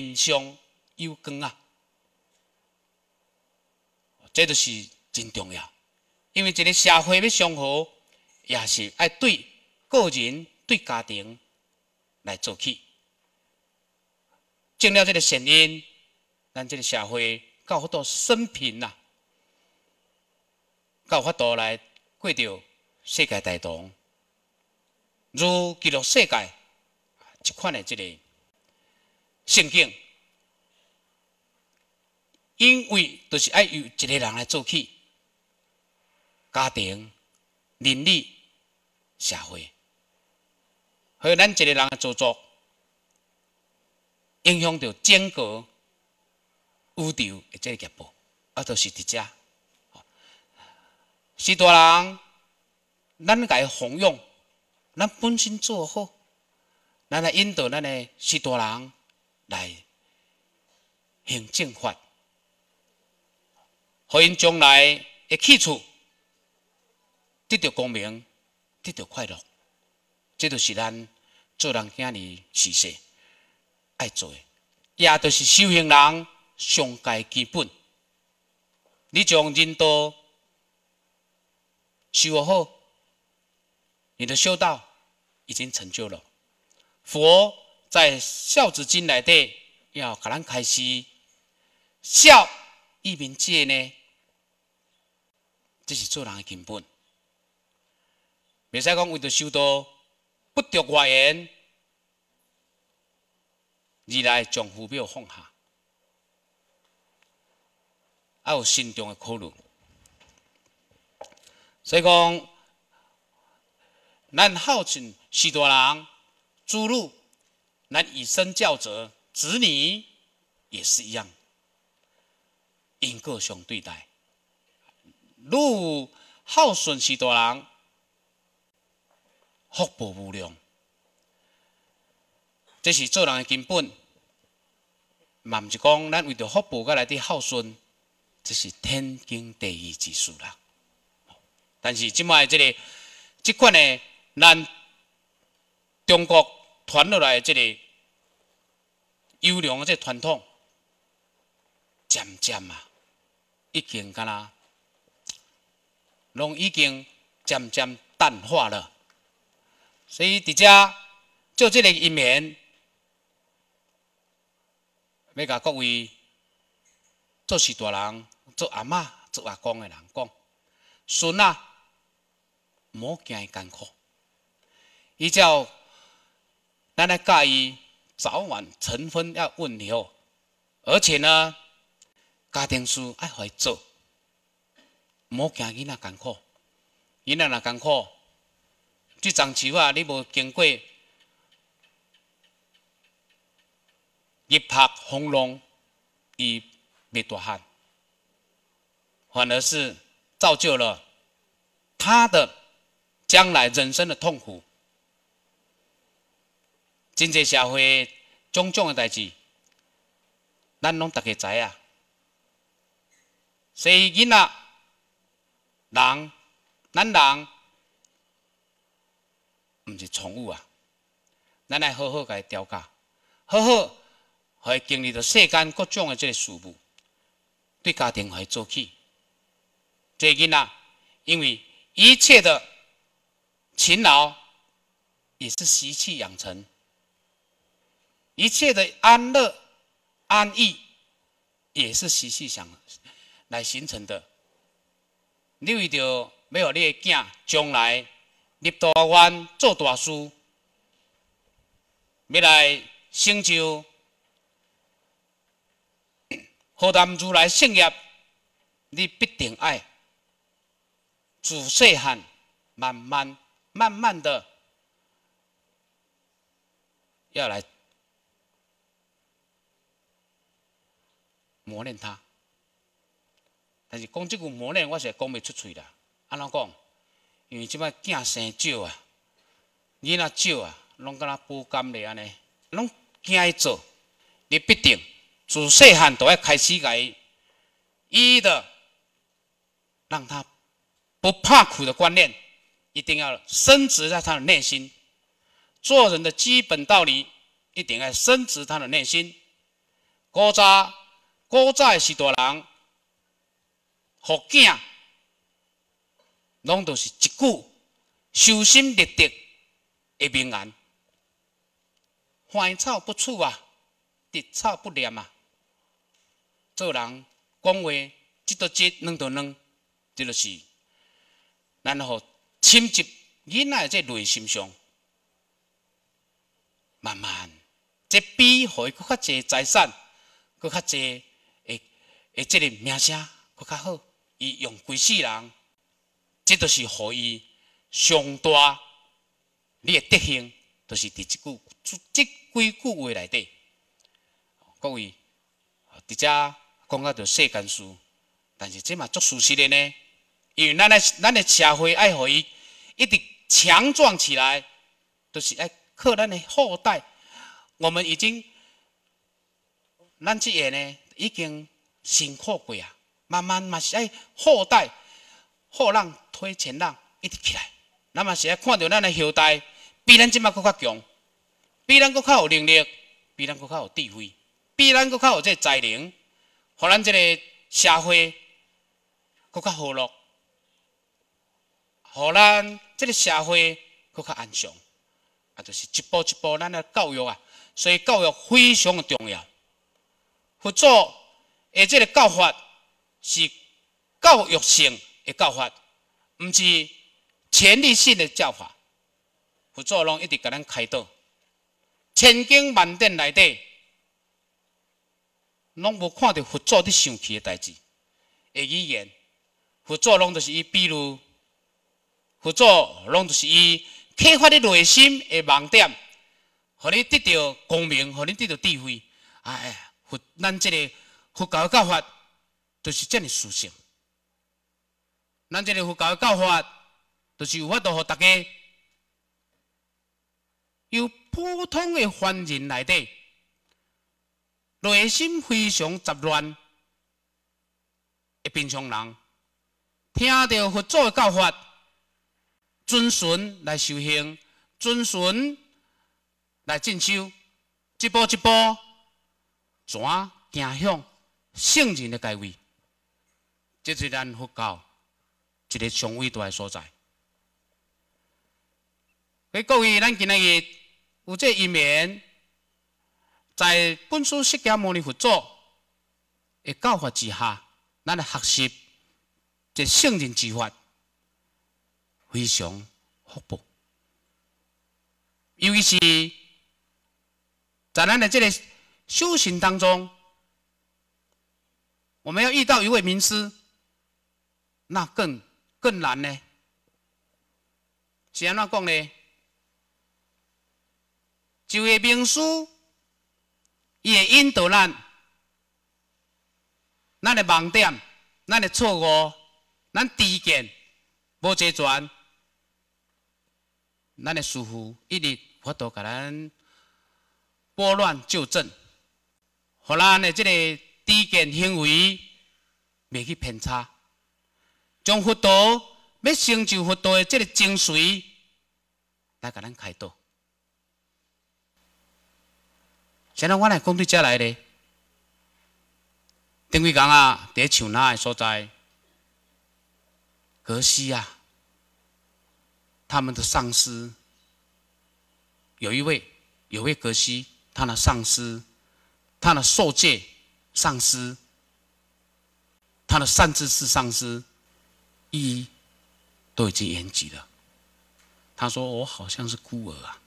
面上有光啊，这都是真重要，因为一个社会要生活，也是爱对个人、对家庭来做起。正了这个善因，咱这个社会搞好多生平呐，有法度来过着世界大同，如记录世界这款的这个。圣经，因为著是爱由一个人来做起，家庭、邻里、社会，和咱一个人来做作，影响到整个宇宙的这个脚步，啊，著是伫遮。许多人，咱该弘扬，咱本身做好，咱来引导咱的许多人。来行政法，互因将来会去处得到光明，得到快乐，这就是咱做人囝儿事事爱做，也著是修行人上界基本。你将人道修好，你的修道已经成就了佛。在孝子经内底，要甲咱开始孝一民戒呢，这是做人的根本。未使讲为着修道，不得外缘，二来丈夫俾放下，要有心中的苦虑。所以讲，咱孝顺许多人，诸路。咱以身教则，子女也是一样，应各兄对待。如孝顺是大人，福报无量。这是做人的根本。嘛，唔是讲咱为着福报，家来伫孝顺，这是天经地义之事啦。但是即卖即个，即款呢，咱中国传落来这个。优良的这传统，渐渐啊，已经啦，拢已经渐渐淡化了。所以，伫遮做这个一面，要甲各位做序大人、做阿妈、做阿公的人讲，孙仔莫惊艰苦，伊叫咱来教伊。早晚晨昏要问你哦，而且呢，家庭事爱会做，莫惊囡仔艰苦，囡仔若艰苦。这桩事啊，你无经过，一拍轰隆，伊咪多汉，反而是造就了他的将来人生的痛苦。真济社会种种诶代志，咱拢大家知啊。所以，囡仔人，咱人，毋是宠物啊，咱来好好甲伊调教，好好互伊经历着世间各种诶即个事物，对家庭互伊做起。这囡仔，因为一切的勤劳，也是习气养成。一切的安乐、安逸，也是细细想来形成的。你为着没有你的囝，将来入大愿做大事，未来成就何等如来圣业，你必定爱。自细汉，慢慢、慢慢的，要来。磨练他，但是讲这句磨练，我是讲未出嘴啦。安怎讲？因为即摆囝生少啊，囡仔少啊，拢跟若不甘咧安尼，拢惊伊做，你必定自细汉都要开始来，一一的让他不怕苦的观念，一定要深植在他的内心。做人的基本道理，一定要深植他的内心。锅渣。古诶时代人，互囝，拢都是一句“修心立德”的名言。坏草不除啊，敌草不念啊。做人讲话，一刀一，两刀即就是。然后，深及囡仔的这内心上，慢慢，这比可以搁较济财，产，搁较济。而即个名声搁较好，伊用规世人，即都是互伊上大，你的德行，都是伫即句即几句话内底。各位，伫遮讲到着世间事，但是即嘛足事实的呢，因为咱的咱的社会爱互伊，一直强壮起来，都是爱靠咱的后代。我们已经，咱即个呢已经。辛苦过啊，慢慢嘛是爱后代后浪推前浪一直起来，咱嘛是爱看到咱的后代比咱即物搁较强，比咱搁较有能力，比咱搁较有智慧，比咱搁较有这才能，互咱即个社会搁较和乐，互咱即个社会搁较安详，啊，就是一步一步咱的教育啊，所以教育非常的重要，佛祖诶，即个教法是教育性的教法，毋是权力性的教法。佛祖拢一直甲咱开导，千经万典内底拢无看到佛祖伫生气诶代志。诶，语言，佛祖拢就是伊，比如佛祖拢就是伊启发你内心诶盲点，互你得到光明，互你得到智慧。哎呀，咱即个。佛教的教法，就是这么殊胜。咱这个佛教的教法，就是有法度，互大家由普通的凡人来底，内心非常杂乱，诶平常人，听到佛祖诶教法，遵循来修行，遵循来进修，一步一步怎行向。圣人的解位，即是咱佛教一个上伟大的所在。所以各位，咱今日有这一面，在本师释迦牟尼佛祖的教法之下，咱来学习即圣人之法，非常福报。尤其是在咱的即个修行当中。我们要遇到一位名师，那更更难呢。是安怎讲呢？就位名师，伊会引导咱，咱的盲点，咱的错误，咱低见，无齐全，咱的疏忽，一日佛陀给咱拨乱就正，好咱的这个。实践行为，袂去偏差，将佛陀要成就佛陀的这个精髓，大家咱开导。现在我来讲对遮来的，等于讲啊，第像那所在，格西啊，他们的上司有一位，有位格西，他的上司，他的受戒。上司他的善知识上司，一都已经延吉了。他说：“我好像是孤儿啊。”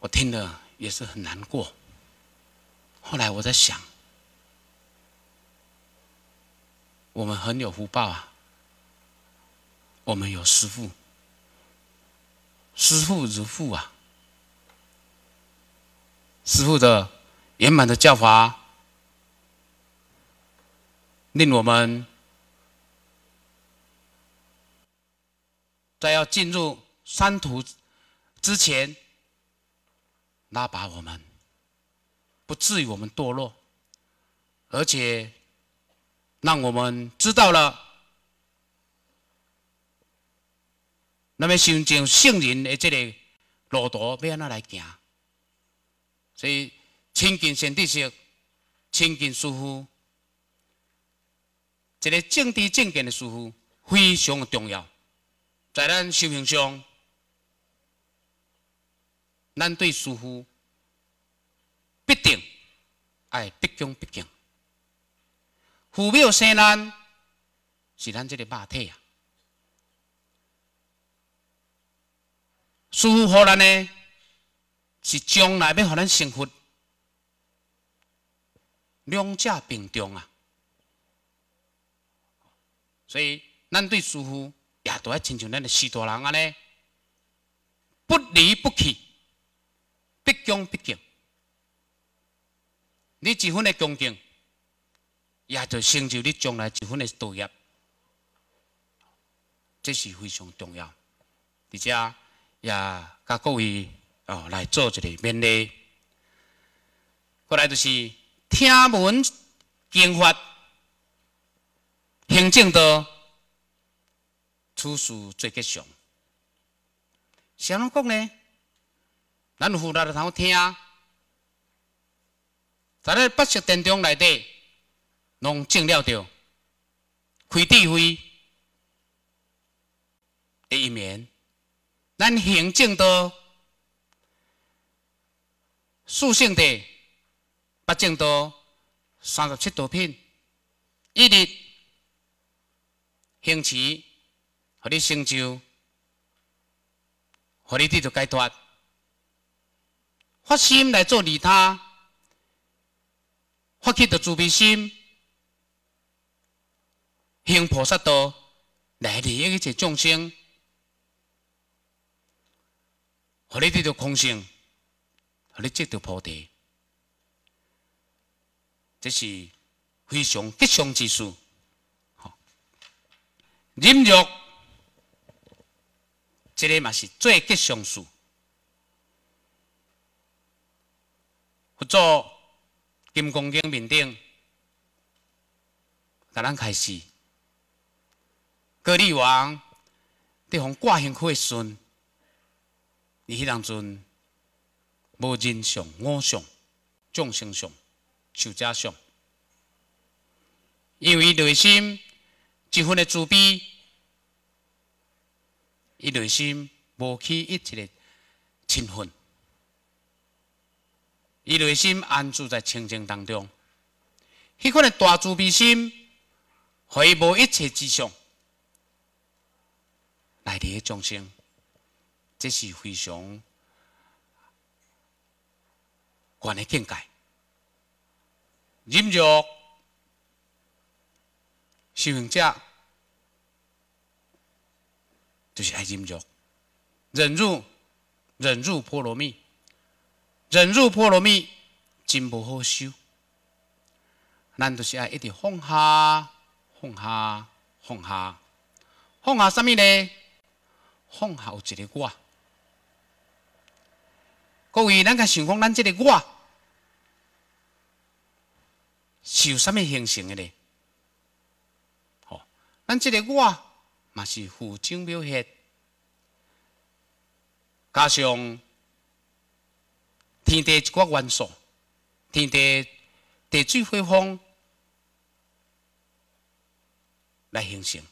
我听了也是很难过。后来我在想，我们很有福报啊，我们有师父，师父如父啊，师父的。圆满的教法，令我们在要进入山途之前，拉拔我们，不至于我们堕落，而且让我们知道了，那么究竟圣人的这个路途要安那来行，所以。清净先知识，清净舒服。一个正定、正见的舒服，非常重要。在咱修行上，咱对舒服必定爱不恭不敬。外表生咱是咱这个肉体啊，舒服好了呢，是将来要让咱幸福。两者并重啊，所以咱对师傅也都要亲像咱的师大人安尼，不离不弃，毕恭毕敬。你一份的恭敬，也就成就你将来一份的道业，这是非常重要。而且也甲各位哦来做一个勉励，过来就是。听闻经法，行正道，处事最吉祥。谁么讲呢？咱有佛来通听，在那不朽殿堂内底，拢正了着，开智慧的一面。咱行正道，塑圣地。八正道，三十七道品，一日行持，互你成就，互你得到解脱。发心来做利他，发起的慈悲心，行菩萨道，来利益一切众生，互你得到空性，互你得到菩提。这是非常吉祥之数，好，忍辱，这个嘛是最吉祥数。佛祖《金光经面顶，甲咱开始，歌利王得弘挂形会顺，伊迄当阵无仁相、恶相、众生相。修家上，因为内心一份的自卑，伊内心无起一切的嗔恨，伊内心安住在清净当中，迄款的大慈悲心，回无一切之相，来你嘅众生，这是非常关的境界。忍辱、修行者，都是爱忍辱。忍辱、忍辱波罗蜜，忍辱波罗蜜，真无好修。咱得是爱一直放下，放下，放下，放下什么呢？放下有一个我。各位，咱家想讲，咱这个我。是有啥物形成诶咧？吼，咱这个我嘛是负精表现，加上天地一挂元素，天地地水风，来形成。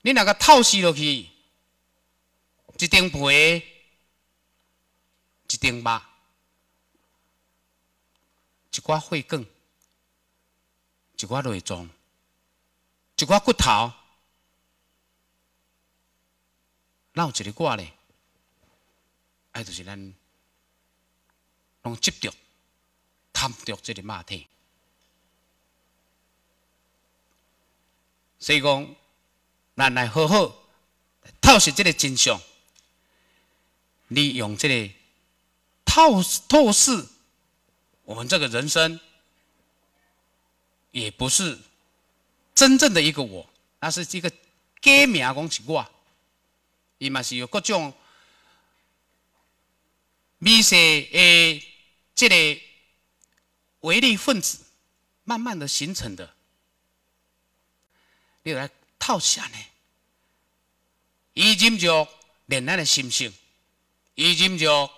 你那个透视落去，一张皮，一张肉，一挂血根。一块肉，中一块骨头，绕这里挂嘞。哎，就是咱用执着、贪着这个马的，所以讲，来来好好透视这个真相，利用这个透透视我们这个人生。也不是真正的一个我，那是一个假名讲光起过，伊嘛是有各种迷失的这个违利分子，慢慢的形成的。你来套下呢？已经就恋爱的心性，已经就。